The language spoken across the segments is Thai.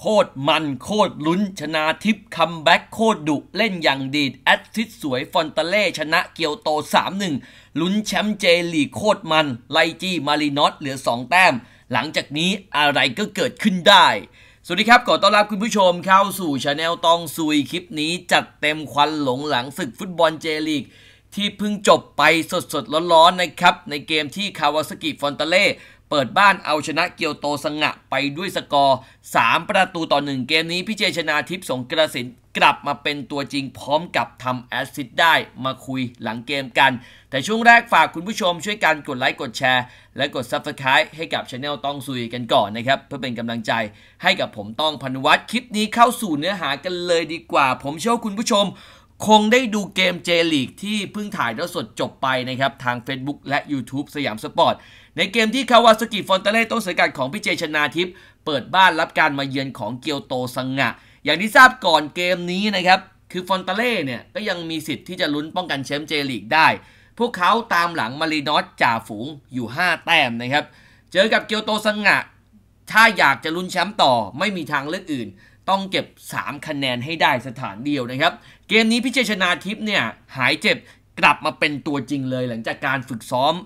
โคตร มันโคตรลุ้นชนะทิพคัมแบ็กโคตรดุเล่นอย่างดีดแอตซิสสวยฟอนตาเล่ ชนะเกียวโต 3-1ลุ้น แชมป์เจลีโคตร มัน ไลจี้ มารีนอตเหลือ 2 แต้ม หลังจากนี้อะไรก็เกิดขึ้นได้ สวัสดีครับ ขอต้อนรับคุณผู้ชมเข้าสู่ชาแนลตองซุยคลิปนี้จัดเต็มควันหลงหลังศึกฟุตบอลเจลีกที่เพิ่งจบไปสดๆร้อนๆนะครับในเกมที่คาวาสกิฟอนตาเล่เปิดบ้านเอาชนะเกียวโตสงะไปด้วยสกอร์ 3 ประตูต่อ 1 เกมนี้ พี่เจชนาทิพย์สงกระสินกลับมาเป็นตัวจริงพร้อมกับทำแอสซิสได้มาคุยหลังเกมกัน แต่ช่วงแรกฝากคุณผู้ชมช่วยกันกดไลค์กดแชร์และกด Subscribe ให้กับช anel ต้องซุยกันก่อนนะครับ เพื่อเป็นกำลังใจให้กับผมต้องพันวัตคลิปนี้เข้าสู่เนื้อหากันเลยดีกว่า ผมเชื่อคุณผู้ชมคงได้ดูเกมเจลีกที่เพิ่งถ่ายแล้วสดจบไปนะครับทาง Facebook และ YouTube สยามสปอร์ตในเกมที่คาวาสกิฟอนเตเล่ต้นสังกัดของพี่เจชนาทิพย์เปิดบ้านรับการมาเยือนของเกียวโตสังะ อย่างที่ทราบก่อนเกมนี้นะครับคือฟอนเตเล่เนี่ยก็ยังมีสิทธิ์ที่จะลุ้นป้องกันแชมป์เจลีกได้พวกเขาตามหลังมารีนอสจ่าฝูงอยู่ 5 แต้มนะครับเจอกับเกียวโตสังะ ถ้าอยากจะลุ้นแชมป์ต่อ ไม่มีทางเลือกอื่น ต้องเก็บ 3 คะแนนให้ได้สถานเดียวนะครับ เกมนี้พี่เจชนาทิพย์เนี่ยหายเจ็บกลับมาเป็นตัวจริงเลย หลังจากการฝึกซ้อม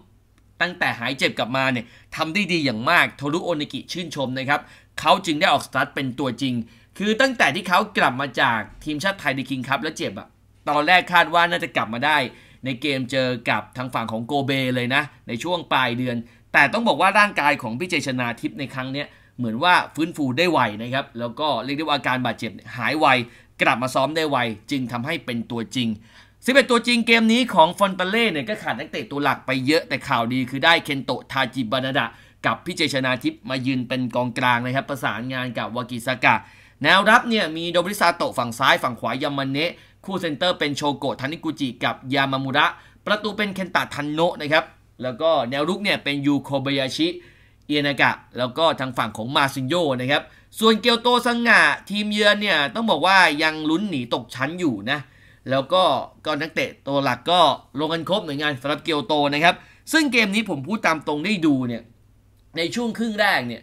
ตั้งแต่หายเจ็บกลับมาเนี่ยทำได้ดีอย่างมากโทรุโอนิกิชื่นชมนะครับเขาจึงได้ออกสตาร์ทเป็นตัวจริง คือตั้งแต่ที่เขากลับมาจากทีมชาติไทยในคิงคัพแล้วเจ็บอะตอนแรกคาดว่าน่าจะกลับมาได้ในเกมเจอกับทางฝั่งของโกเบเลยนะ ในช่วงปลายเดือน แต่ต้องบอกว่าร่างกายของพี่เจชนาทิพย์ในครั้งเนี้ยเหมือนว่าฟื้นฟูได้ไวนะครับแล้วก็เรียกได้ว่าอาการบาดเจ็บหายไวกลับมาซ้อมได้ไวจึงทำให้เป็นตัวจริง11ตัวจริงเกมนี้ของฟอนตาเล่เนี่ยก็ขาดนักเตะตัวหลักไปเยอะแต่ข่าวดีคือได้เคนโตะทาจิบานาดะกับพี่เจชนาทิพย์มายืนเป็นกองกลางนะครับ ประสานงานกับวากิซากะแนวรับเนี่ย มีโดบริซาโตะฝั่งซ้าย ฝั่งขวายามาเนะคู่เซนเตอร์เป็นโชโกะทานิกุจิ กับยามามูระประตูเป็นเคนตะทันโนะนะครับ แล้วก็แนวรุกเนี่ยเป็นยูโคบายาชิ เอียนากะแล้วก็ทางฝั่งของมาซินโยนะครับ ส่วนเกียวโตสังหะทีมเยือนเนี่ยต้องบอกว่ายังลุ้นหนีตกชั้นอยู่นะเแล้วก็ก็นักเตะตัวหลักก็ลงกันครบหน่วยงานสำหรับเกียวโตนะครับ ซึ่งเกมนี้ผมพูดตามตรงได้ดูเนี่ยในช่วงครึ่งแรกเนี่ย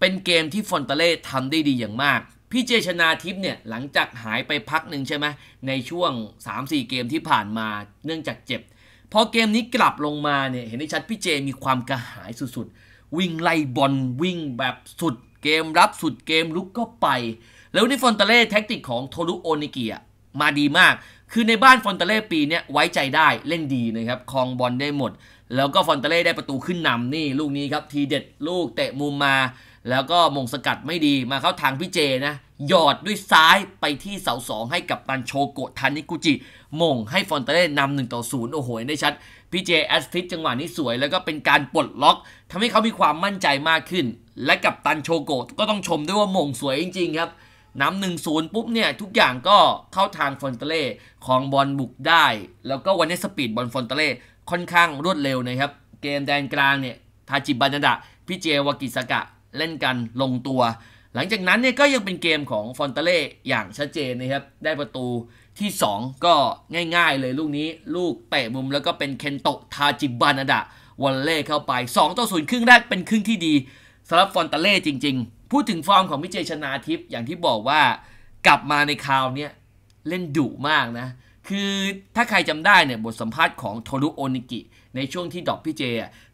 เป็นเกมที่ฟอนเตเล่ทำได้ดีอย่างมากพี่เจชนาทิพย์เนี่ยหลังจากหายไปพักหนึ่งใช่ไหมในช่วง3-4เกมที่ผ่านมาเนื่องจากเจ็บพอเกมนี้กลับลงมาเนี่ยเห็นได้ชัดพี่เจมีความกระหายสุดๆ วิ่งไล่บอลวิ่งแบบสุด เกมรับสุดเกมลุกก็ไป แล้วในฟอนเตเล่แท็กติกของโทรุโอนิกิอะมาดีมากคือในบ้านฟอนเตเล่ปีนี้ไว้ใจได้เล่นดีนะครับคลองบอลได้หมด แล้วก็ฟอนเตเล่ได้ประตูขึ้นนำนี่ลูกนี้ครับทีเด็ดลูกเตะมุมมา แล้วก็มงสกัดไม่ดีมาเข้าทางพี่เจนะหยอดด้วยซ้ายไปที่เสาสองให้กับปันโชโกะทานิกุจิมงให้ฟอนเตเล่นำหนึ่งต่อศูนย์โอ้โหได้ชัดพี่เจแอสซิสจังหวะนี้สวย แล้วก็เป็นการปลดล็อกทำให้เขามีความมั่นใจมากขึ้น และกับตันโชโกะก็ต้องชมด้วยว่ามงสวยจริงๆครับนำหนึ่งศูนย์ปุ๊บ เนี่ย ทุกอย่างก็เข้าทางฟอนเตเล่ของบอลบุกได้แล้วก็วันนี้ สปีดบอลฟอนเตเล่ค่อนข้างรวดเร็วนะครับ เกมแดนกลางเนี่ย ทาจิบันดาพี่เจวากิสกะเล่นกันลงตัว หลังจากนั้นเนี่ย ก็ยังเป็นเกมของฟอนเตเล่อย่างชัดเจนนะครับได้ประตูที่ 2 ก็ง่าย ๆ เลยลูกนี้ลูกเตะมุมแล้วก็เป็นเคนโตะทาจิบันดาวอลเล่เข้าไป2ต่อ์ครึ่งแรกเป็นครึ่งที่ดีสำหรับฟอนเตเล่จริง ๆพูดถึงฟอร์มของมิเจชนาทิพย์อย่างที่บอกว่ากลับมาในคราวนี้เล่นดุมากนะ คือถ้าใครจำได้เนี่ย บทสัมภาษณ์ของโทรุโอนิกิ ในช่วงที่ดอกพี่เจ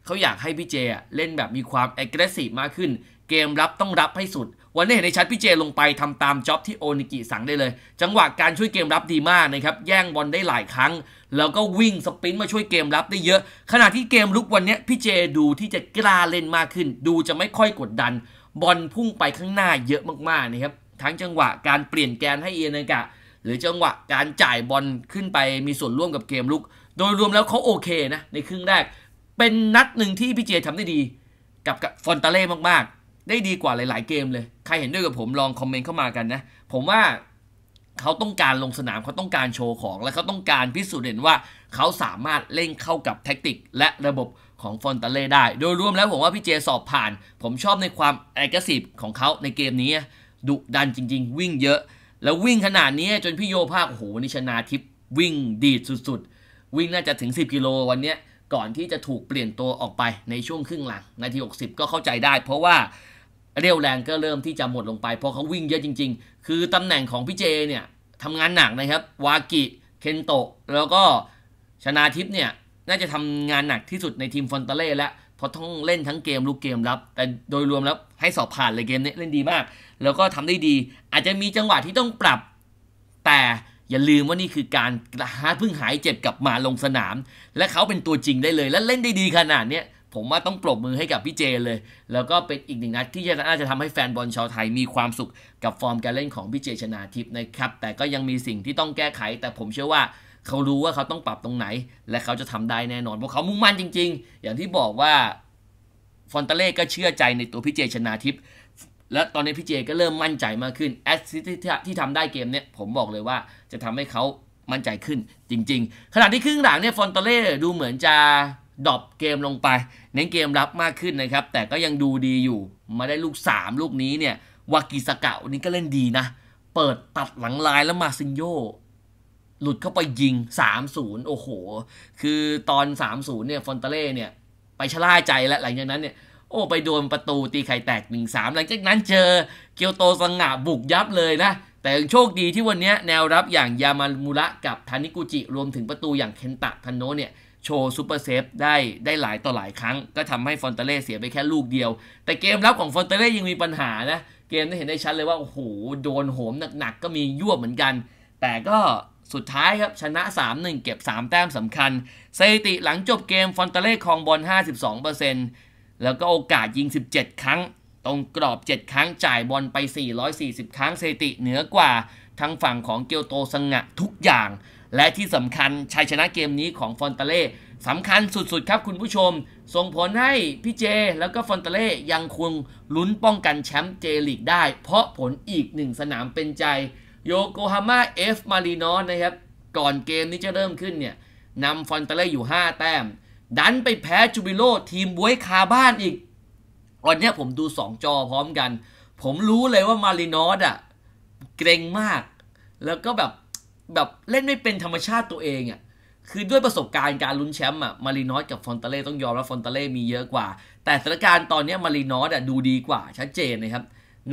เขาอยากให้พี่เจเล่นแบบมีความแอคทีฟมากขึ้น เกมรับต้องรับให้สุด วันนี้เห็นในชัดพี่เจลงไปทำตามจ็อบที่โอนิกิสั่งได้เลย จังหวะการช่วยเกมรับดีมากนะครับแย่งบอลได้หลายครั้ง แล้วก็วิ่งสปินมาช่วยเกมรับได้เยอะ ขณะที่เกมลุกวันนี้พี่เจดูที่จะกล้าเล่นมากขึ้น ดูจะไม่ค่อยกดดันบอลพุ่งไปข้างหน้าเยอะมากๆนะครับ ทั้งจังหวะการเปลี่ยนแกนให้เอเนกะหรือจังหวะการจ่ายบอลขึ้นไปมีส่วนร่วมกับเกมลุก โดยรวมแล้วเขาโอเคนะ ในครึ่งแรก เป็นนัดหนึ่งที่พี่เจทำได้ดี กับฟอนตาเล่มากๆ ได้ดีกว่าหลายๆเกมเลย ใครเห็นด้วยกับผมลองคอมเมนต์เข้ามากันนะ ผมว่าเขาต้องการลงสนามเขาต้องการโชว์ของ และเขาต้องการพิสูจน์เห็นว่าเขาสามารถเล่นเข้ากับแทคนติกและระบบของฟอนตาเล่ได้ โดยรวมแล้วผมว่าพี่เจสอบผ่าน ผมชอบในความแอคทีฟของเขาในเกมนี้ ดุดันจริง ๆ วิ่งเยอะ แล้ววิ่งขนาดนี้จนพี่โยภาคโอ้โหนิชนาทิพวิ่งดีดสุด ๆ วิ่งน่าจะถึง 10กิโลวันนี้ ก่อนที่จะถูกเปลี่ยนตัวออกไปในช่วงครึ่งหลัง นาที60 ก็เข้าใจได้ เพราะว่าเรียวแรงก็เริ่มที่จะหมดลงไป เพราะเขาวิ่งเยอะจริงๆ คือตำแหน่งของพี่เจเนี่ยทำงานหนักนะครับ วากิเคนโตะแล้วก็ชนาทิพย์เนี่ยน่าจะทำงานหนักที่สุดในทีมฟอนเตเล่แล้วเพราะต้องเล่นทั้งเกมลูกเกมรับ แต่โดยรวมแล้วให้สอบผ่านเลยเกมนี้เล่นดีมาก แล้วก็ทำได้ดี อาจจะมีจังหวะที่ต้องปรับ แต่อย่าลืมว่านี่คือการหาพึ่งหายเจ็บกลับมาลงสนาม และเขาเป็นตัวจริงได้เลย และเล่นได้ดีขนาดเนี้ยผมว่าต้องปรบมือให้กับพี่เจเลย แล้วก็เป็นอีกหนึ่งนัดที่น่าจะทำให้แฟนบอลชาวไทยมีความสุข กับฟอร์มการเล่นของพี่เจชนาทิพย์นะครับแต่ก็ยังมีสิ่งที่ต้องแก้ไข แต่ผมเชื่อว่าเขารู้ว่าเขาต้องปรับตรงไหน และเขาจะทำได้แน่นอนเพราะเขามุ่งมั่นจริงๆ อย่างที่บอกว่าฟอนเตเล่ก็เชื่อใจในตัวพี่เจชนาทิพย์และตอนนี้พี่เจก็เริ่มมั่นใจมากขึ้นแอสซิสที่ททำได้เกมเนี้ยผมบอกเลยว่าจะทำให้เขามั่นใจขึ้นจริงๆขณะที่ครึ่งหลังเนี่ยฟอนเตเล่ดูเหมือนจะดรอปเกมลงไป เน้นเกมรับมากขึ้นนะครับ แต่ก็ยังดูดีอยู่มาได้ลูก3ลูกนี้เนี่ยวากิสกะวันนี้ก็เล่นดีนะ เปิดตัดหลังลายแล้วมาซิงโยหลุดเข้าไปยิง 3-0 โอ้โห คือตอน 3-0 เนี่ย ฟอนเตเล่เนี่ย ไปชะล่าใจและหลังจากนั้น เนี่ย โอ้ ไปโดนประตูตีไข่แตก 1-3 หลัง จากนั้นเจอ เกียวโตสังหะบุกยับเลยนะ แต่โชคดีที่วันนี้แนวรับอย่างยามามูระกับทานิกุจิ รวมถึงประตูอย่างเคนตะทันโนเนี่ย โชว์ซูเปอร์เซฟ ได้ได้หลายต่อหลายครั้ง ก็ทำให้ฟอนเตเล่เสียไปแค่ลูกเดียว แต่เกมรับของฟอนเตเล่ยังมีปัญหานะ เกมได้เห็นได้ชัดเลยว่า โอ้โห โดนโหมหนักๆกก็มียั่วเหมือนกัน แต่ก็สุดท้ายครับ ชนะ 3-1 เก็บ 3 แต้มสำคัญสถิติหลังจบเกมฟอนเตเล่ครองบอล 52%แล้วก็โอกาสยิง 17 ครั้ง ตรงกรอบ 7 ครั้งจ่ายบอลไป 440 ครั้งสถิติเหนือกว่าทางฝั่งของเกียวโตสงะทุกอย่าง และที่สำคัญชัยชนะเกมนี้ของฟอนเตเล่สำคัญสุดๆครับคุณผู้ชม ส่งผลให้พี่เจแล้วก็ฟอนเตเล่ ยังคงลุ้นป้องกันแชมป์เจลีกได้ เพราะผลอีกหนึ่งสนามเป็นใจโยโกฮาม่า เอฟ มารีนอสนะครับ ก่อนเกมนี้จะเริ่มขึ้นเนี่ยนำฟอนเตเล่อยู่ 5 แต้ม ดันไปแพ้จูบิโลทีมบวยคาบ้านอีกวันนี้ผมดู 2 จอพร้อมกัน ผมรู้เลยว่ามารีนอสอ่ะเกรงมาก แล้วก็แบบแบบ เล่นไม่เป็นธรรมชาติตัวเองอ่ะคือด้วยประสบการณ์การลุ้นแชมป์อ่ะมารีนอสกับฟอนเตเล่ต้องยอมรับฟอนเตเล่มีเยอะกว่า แต่สถานการณ์ตอนนี้มารีนอสอ่ะดูดีกว่า ชัดเจนนะครับ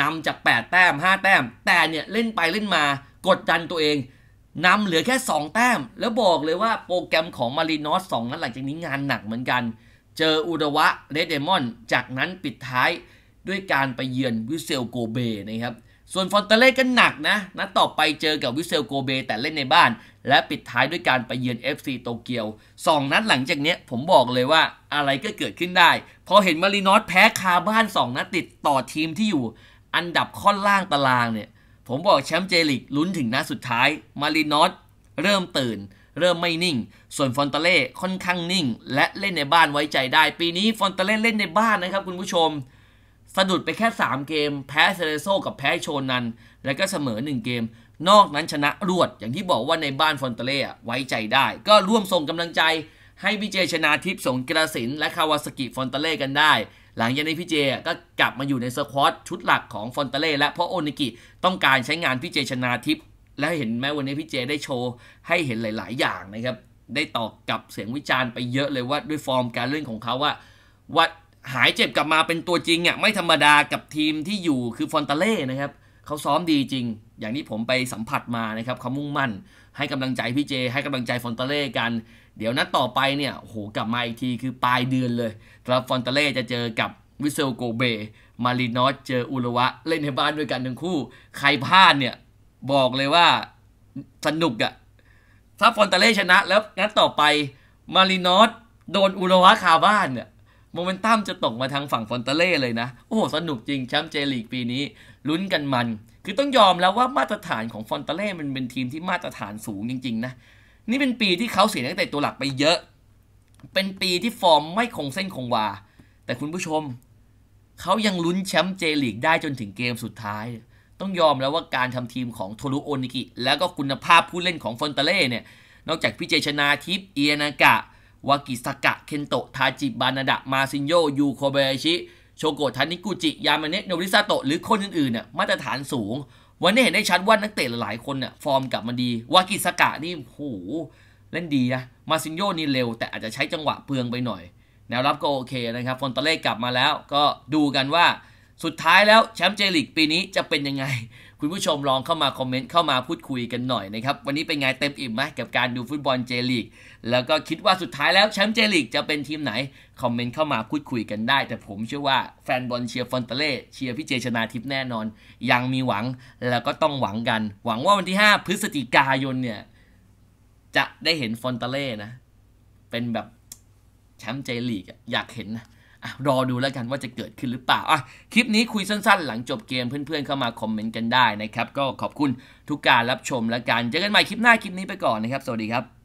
นำจาก8แต้ม5 แต้ม แต่เนี่ยเล่นไปเล่นมากดดันตัวเอง นำเหลือแค่ 2 แต้ม แล้วบอกเลยว่าโปรแกรมของมารีนอส2นั้นหลังจากนี้งานหนักเหมือนกัน เจออุดวะเรดเดมอนจากนั้นปิดท้ายด้วยการไปเยือนวิเซลโกเบนะครับส่วนฟอนเตเล่ก็หนักนะ นัดต่อไปเจอกับวิเซลโกเบแต่เล่นในบ้าน และปิดท้ายด้วยการไปเยือน FC โตเกียว 2 นัดหลังจากนี้ผมบอกเลยว่าอะไรก็เกิดขึ้นได้พอเห็นมารีนอสแพ้คาบ้าน 2 นัดติดต่อทีมที่อยู่อันดับข้อล่างตารางเนี่ย ผมบอกแชมป์เจลิกลุ้นถึงนัดสุดท้าย มารินอสเริ่มตื่น เริ่มไม่นิ่ง ส่วนฟอนตาเล่ค่อนข้างนิ่งและเล่นในบ้านไว้ใจได้ ปีนี้ฟอนตาเล่เล่นในบ้านนะครับคุณผู้ชม สะดุดไปแค่ 3 เกม แพ้เซเรโซ กับแพ้โชนัน และก็เสมอ 1 เกม นอกนั้นชนะรวดอย่างที่บอกว่าในบ้านฟอนตาเล่ไว้ใจได้ ก็ร่วมส่งกำลังใจ ให้ีิเจชนาทิพย์สงกระสินและคาวาสกิฟอนตาเล่กันได้หลังจากนี้พี่เจก็กลับมาอยู่ในสควอตชุดหลักของฟอนเตเล่และเพราะโอนิกิต้องการใช้งานพี่เจชนาทิพย์และเห็นไหมวันนี้พี่เจได้โชว์ ให้เห็นหลาย ๆ อย่างนะครับ ได้ตอบกับเสียงวิจารณ์ไปเยอะเลยว่าด้วยฟอร์มการเล่นของเขาว่าว่าหายเจ็บกลับมาเป็นตัวจริงอ่ะไม่ธรรมดากับทีมที่อยู่คือฟอนเตเล่นะครับเขาซ้อมดีจริงอย่างที่ผมไปสัมผัสมานะครับเขามุ่งมั่น ให้กำลังใจพี่เจ ให้กำลังใจฟอนเตเล่กันเดี๋ยวนัดต่อไปเนี่ยโหกลับมาอีกทีคือปลายเดือนเลยสรับฟอนเตเล่จะเจอกับวิเซลโกเบ มารินอสเจออุลวะเล่นในบ้านด้วยกันทั้งคู่ ใครพลาดเนี่ยบอกเลยว่าสนุกอะถ้าฟอนเตเล่ชนะแล้วนัดต่อไปมารินอสโดนอุลวะคาบ้านเนี่ยโมเมนตัมจะตกมาทางฝั่งฟอนเตเล่เลยนะโอ้โหสนุกจริงแชมป์เจลีกปีนี้ลุ้นกันมัน คือต้องยอมแล้วว่ามาตรฐานของฟอนเตเล่มันเป็นทีมที่มาตรฐานสูงจริงๆนะนี่เป็นปีที่เขาเสียนักเตะตัวหลักไปเยอะ เป็นปีที่ฟอร์มไม่คงเส้นคงวา แต่คุณผู้ชม เขายังลุ้นแชมป์เจลีกได้จนถึงเกมสุดท้าย ต้องยอมแล้วว่าการทำทีมของโทรุโอนิกิ แล้วก็คุณภาพผู้เล่นของฟอนเตเล่เนี่ย นอกจากพี่เจชนาทิปเอียนากะวากิสกะ เคนโตะทาจิบานาดะมาซินโย ยูโคเบชิโชโกะทานิกุจิยามาเนะโนริซาโตะหรือคนอื่นๆเนี่ยมาตรฐานสูงวันนี้เห็นได้ชัดว่านักเตะหลายคนเนี่ยฟอร์มกลับมาดี วากิสกะนี่โหเล่นดีนะ มาซินโยนี่เร็ว แต่อาจจะใช้จังหวะเปลืองไปหน่อย แนวรับก็โอเคนะครับ ฟอนตาเล่กลับมาแล้วก็ดูกันว่าสุดท้ายแล้วแชมป์เจลิกปีนี้จะเป็นยังไง คุณผู้ชมลองเข้ามาคอมเมนต์เข้ามาพูดคุยกันหน่อยนะครับวันนี้เป็นไงเต็มอิ่มไหมกับการดูฟุตบอลเจลิกแล้วก็คิดว่าสุดท้ายแล้วแชมป์เจลิกจะเป็นทีมไหน คอมเมนต์เข้ามาพูดคุยกันได้ แต่ผมเชื่อว่าแฟนบอลเชียร์ฟอนเตเล่เชียร์พี่เจชนาทิพย์แน่นอน ยังมีหวังแล้วก็ต้องหวังกัน หวังว่าวันที่ 5 พฤศจิกายนเนี่ยจะได้เห็นฟอนเตเล่นะ เป็นแบบแชมป์เจลิกอยากเห็นนะรอดูแล้วกันว่าจะเกิดขึ้นหรือเปล่าอ่ะคลิปนี้คุยสั้นๆ หลังจบเกมเพื่อนๆ เข้ามาคอมเมนต์กันได้นะครับ ก็ขอบคุณทุกการรับชมแล้วกัน เจอกันใหม่คลิปหน้าคลิปนี้ไปก่อนนะครับ สวัสดีครับ